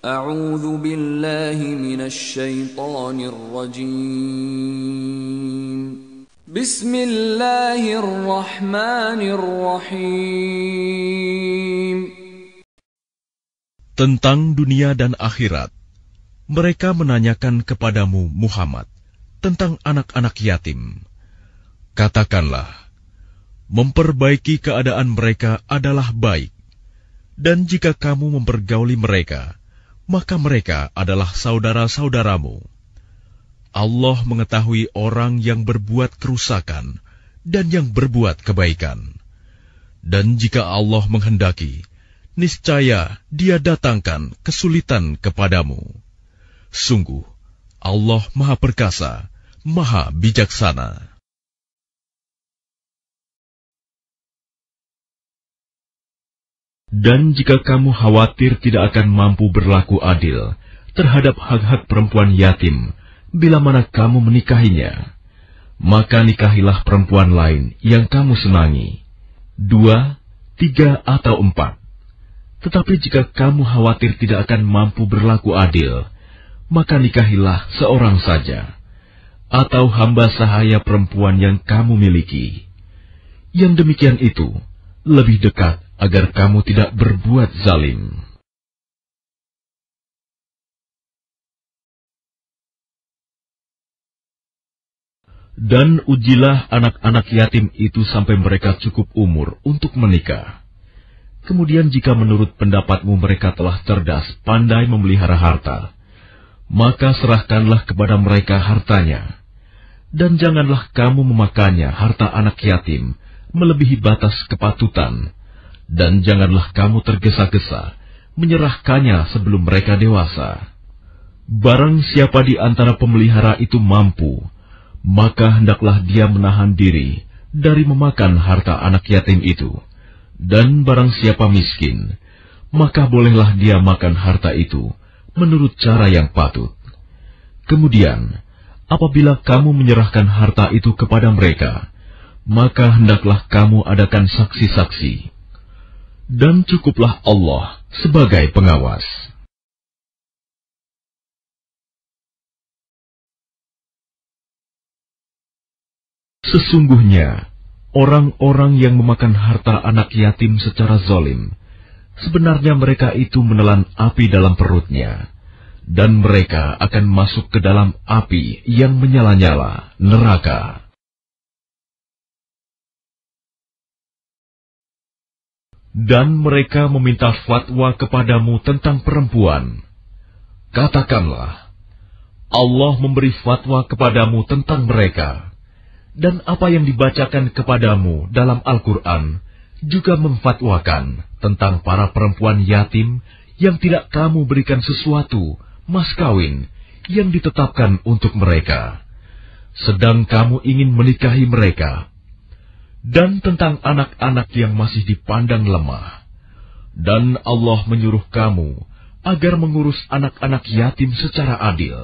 Tentang dunia dan akhirat mereka menanyakan kepadamu Muhammad tentang anak-anak yatim Katakanlah memperbaiki keadaan mereka adalah baik dan jika kamu mempergauli mereka maka mereka adalah saudara-saudaramu. Allah mengetahui orang yang berbuat kerusakan dan yang berbuat kebaikan. Dan jika Allah menghendaki, niscaya Dia datangkan kesulitan kepadamu. Sungguh, Allah Maha Perkasa, Maha Bijaksana. Dan jika kamu khawatir tidak akan mampu berlaku adil terhadap hak-hak perempuan yatim bila mana kamu menikahinya, maka nikahilah perempuan lain yang kamu senangi. Dua, tiga, atau empat. Tetapi jika kamu khawatir tidak akan mampu berlaku adil, maka nikahilah seorang saja, atau hamba sahaya perempuan yang kamu miliki. Yang demikian itu lebih dekat agar kamu tidak berbuat zalim. Dan ujilah anak-anak yatim itu sampai mereka cukup umur untuk menikah. Kemudian jika menurut pendapatmu mereka telah cerdas, pandai memelihara harta, maka serahkanlah kepada mereka hartanya. Dan janganlah kamu memakannya harta anak yatim melebihi batas kepatutan, dan janganlah kamu tergesa-gesa menyerahkannya sebelum mereka dewasa. Barang siapa di antara pemelihara itu mampu, maka hendaklah dia menahan diri dari memakan harta anak yatim itu. Dan barang siapa miskin, maka bolehlah dia makan harta itu menurut cara yang patut. Kemudian, apabila kamu menyerahkan harta itu kepada mereka, maka hendaklah kamu adakan saksi-saksi dan cukuplah Allah sebagai pengawas. Sesungguhnya, orang-orang yang memakan harta anak yatim secara zolim, sebenarnya mereka itu menelan api dalam perutnya, dan mereka akan masuk ke dalam api yang menyala-nyala, neraka. dan mereka meminta fatwa kepadamu tentang perempuan. Katakanlah, Allah memberi fatwa kepadamu tentang mereka, dan apa yang dibacakan kepadamu dalam Al-Quran juga memfatwakan tentang para perempuan yatim yang tidak kamu berikan sesuatu, mas kawin, yang ditetapkan untuk mereka. Sedang kamu ingin menikahi mereka dan tentang anak-anak yang masih dipandang lemah. Dan Allah menyuruh kamu agar mengurus anak-anak yatim secara adil.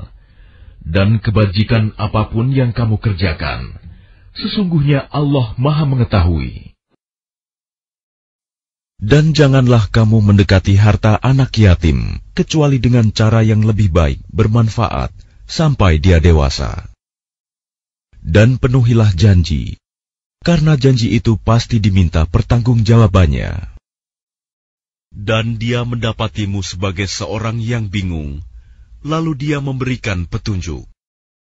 Dan kebajikan apapun yang kamu kerjakan, sesungguhnya Allah Maha Mengetahui. Dan janganlah kamu mendekati harta anak yatim, kecuali dengan cara yang lebih baik, bermanfaat, sampai dia dewasa. Dan penuhilah janji karena janji itu pasti diminta pertanggungjawabannya. Dan dia mendapatimu sebagai seorang yang bingung, lalu dia memberikan petunjuk.